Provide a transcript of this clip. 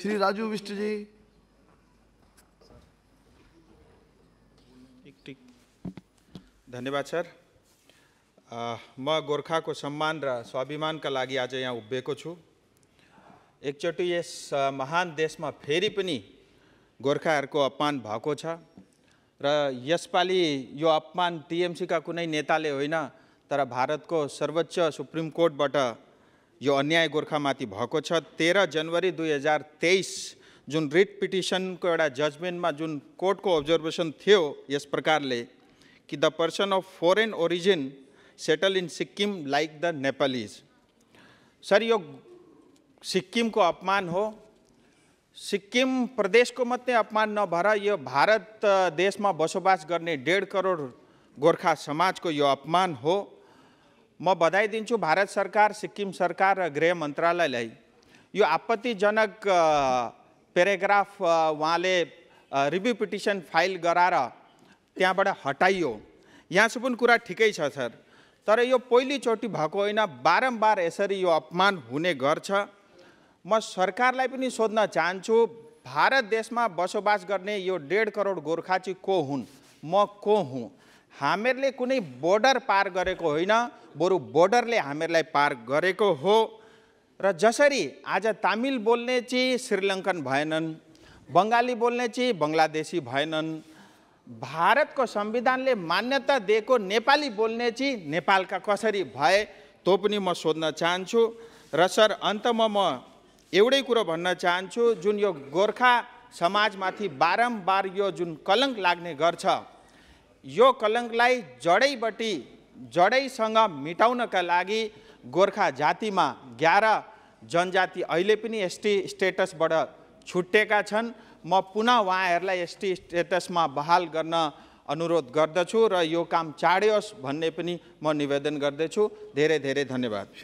श्री राजू विष्ट जी ठीक धन्यवाद सर म को सम्मान र का लगी आज यहाँ उभिएको एकचोटि इस महान देश में फेरि पनि को अपमान भएको छ यो अपमान टिएमसीका कुनै नेताले होइन तर भारत को सर्वोच्च सुप्रीम कोर्ट बट यो अन्याय गोर्खामाथि भएको छ तेह्र जनवरी दुई हजार तेइस जुन रिट पिटिसनको एउटा जजमेन्टमा जुन कोर्टको अब्जर्भेसन थियो यस प्रकारले कि the person of foreign origin settle in Sikkim like the Nepalese sir यो सिक्किमको अपमान हो सिक्किम प्रदेशको मात्रै अपमान नभएर यो भारत देशमा बसोबास गर्ने डेढ करोड गोर्खा समाजको यो अपमान हो म बधाई दिन्छु भारत सरकार सिक्किम सरकार र गृह मन्त्रालयलाई यो आपत्तिजनक प्याराग्राफ उहाँले रिभ्यू पिटिसन फाइल गराएर त्यहाँबाट हटाइयो यहाँसम्म कुरा ठिकै छ सर तर यो पहिलोचोटि भएको होइन बारम्बार यसरी यो अपमान हुने गर्छ म सरकारलाई पनि सोध्न चाहन्छु भारत देशमा बसोबास गर्ने यो डेढ करोड गोर्खाची को हुन् म को हुँ हामीहरूले कुनै बोर्डर पार गरेको होइन बरु बोर्डरले हामीहरूलाई पार गरेको हो र जसरी आज तामिल बोल्ने चाहिँ श्रीलङ्कन भएनन् बङ्गाली बोल्ने चाहिँ बङ्गलादेशी भएनन् भारतको संविधानले मान्यता दिएको नेपाली बोल्ने चाहिँ नेपालका कसरी भए तँ पनि म सोध्न चाहन्छु र सर अन्तमा म एउटै कुरो भन्न चाहन्छु जुन यो गोर्खा समाजमाथि बारम्बार यो जुन कलङ्क लाग्ने गर्छ यो कलङ्कलाई जडैबटी जडैसँग मेटाउनका लागि गोर्खा जातिमा ग्यार जनजाति अहिले पनि एसटी स्टेटसबाट छुट्टेका छन् म पुनः उहाँहरूलाई एसटी स्टेटसमा बहाल गर्न अनुरोध गर्दछु र यो काम चाँडै भन्ने पनि म निवेदन गर्दछु धेरै धेरै धन्यवाद